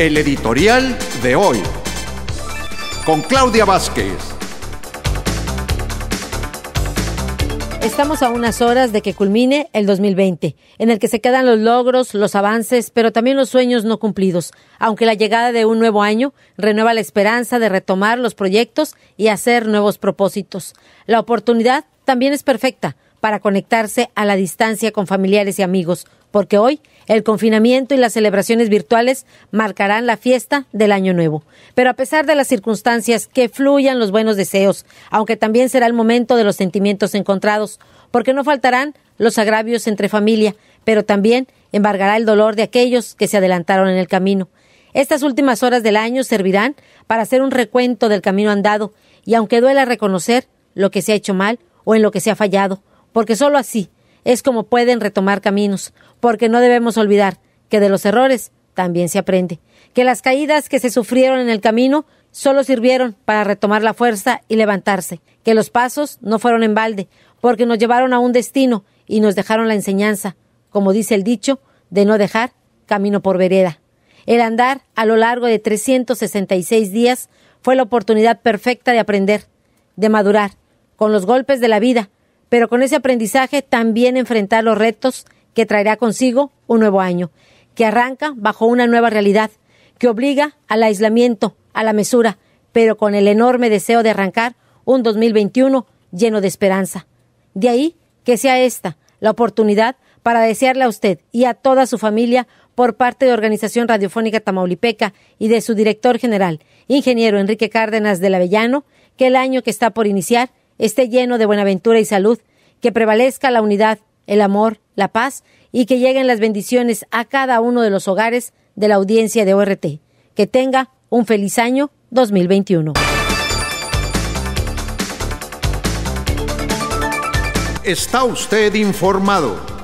El editorial de hoy. Con Claudia Vázquez. Estamos a unas horas de que culmine el 2020, en el que se quedan los logros, los avances, pero también los sueños no cumplidos, aunque la llegada de un nuevo año renueva la esperanza de retomar los proyectos y hacer nuevos propósitos. La oportunidad también es perfecta para conectarse a la distancia con familiares y amigos, porque hoy el confinamiento y las celebraciones virtuales marcarán la fiesta del Año Nuevo. Pero a pesar de las circunstancias, que fluyan los buenos deseos, aunque también será el momento de los sentimientos encontrados, porque no faltarán los agravios entre familia, pero también embargará el dolor de aquellos que se adelantaron en el camino. Estas últimas horas del año servirán para hacer un recuento del camino andado, y aunque duela reconocer lo que se ha hecho mal o en lo que se ha fallado, porque sólo así es como pueden retomar caminos, porque no debemos olvidar que de los errores también se aprende, que las caídas que se sufrieron en el camino solo sirvieron para retomar la fuerza y levantarse, que los pasos no fueron en balde, porque nos llevaron a un destino y nos dejaron la enseñanza, como dice el dicho, de no dejar camino por vereda. El andar a lo largo de 366 días fue la oportunidad perfecta de aprender, de madurar, con los golpes de la vida, pero con ese aprendizaje también enfrentar los retos que traerá consigo un nuevo año, que arranca bajo una nueva realidad, que obliga al aislamiento, a la mesura, pero con el enorme deseo de arrancar un 2021 lleno de esperanza. De ahí que sea esta la oportunidad para desearle a usted y a toda su familia por parte de Organización Radiofónica Tamaulipeca y de su director general, ingeniero Enrique Cárdenas del Avellano, que el año que está por iniciar esté lleno de buenaventura y salud, que prevalezca la unidad, el amor, la paz y que lleguen las bendiciones a cada uno de los hogares de la audiencia de ORT. Que tenga un feliz año 2021. Está usted informado